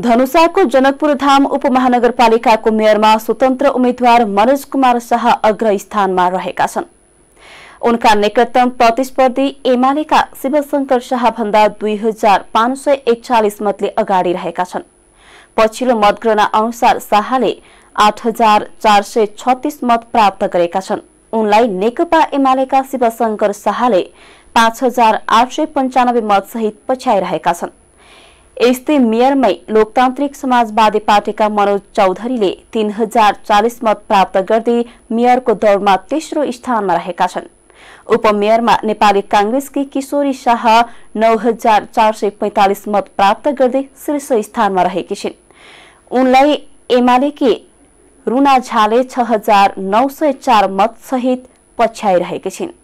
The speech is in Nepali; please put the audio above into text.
धनुषाको जनकपुर धाम उपमहानगरपालिकाको मेयरमा स्वतन्त्र उम्मेद्वार मनोज कुमार शाह अग्र स्थानमा रहेका छन् उनका निकटतम प्रतिस्पर्धी एमालेका शिवशंकर शाहभन्दा दुई हजार पाँच सय एकचालिस मतले अगाडि रहेका छन् पछिल्लो मतगणना अनुसार शाहले आठ हजार चार सय छत्तीस मत प्राप्त गरेका छन् उनलाई नेकपा एमालेका शिवशंकर शाहले पाँच हजार आठ सय पञ्चानब्बे मतसहित पछ्याइरहेका छन् यस्तै मेयरमै लोकतान्त्रिक समाजवादी पार्टीका मनोज चौधरीले तीन हजार चालिस मत प्राप्त गर्दै मेयरको दौड़मा तेस्रो स्थानमा रहेका छन् उपमेयरमा नेपाली काङ्ग्रेसकी किशोरी शाह नौ हजार चार सय पैंतालिस मत प्राप्त गर्दै शीर्ष स्थानमा रहेकी छिन् उनलाई एमालेकी रुना झाले छ हजार नौ सय चार मतसहित पछ्याइरहेकी छिन्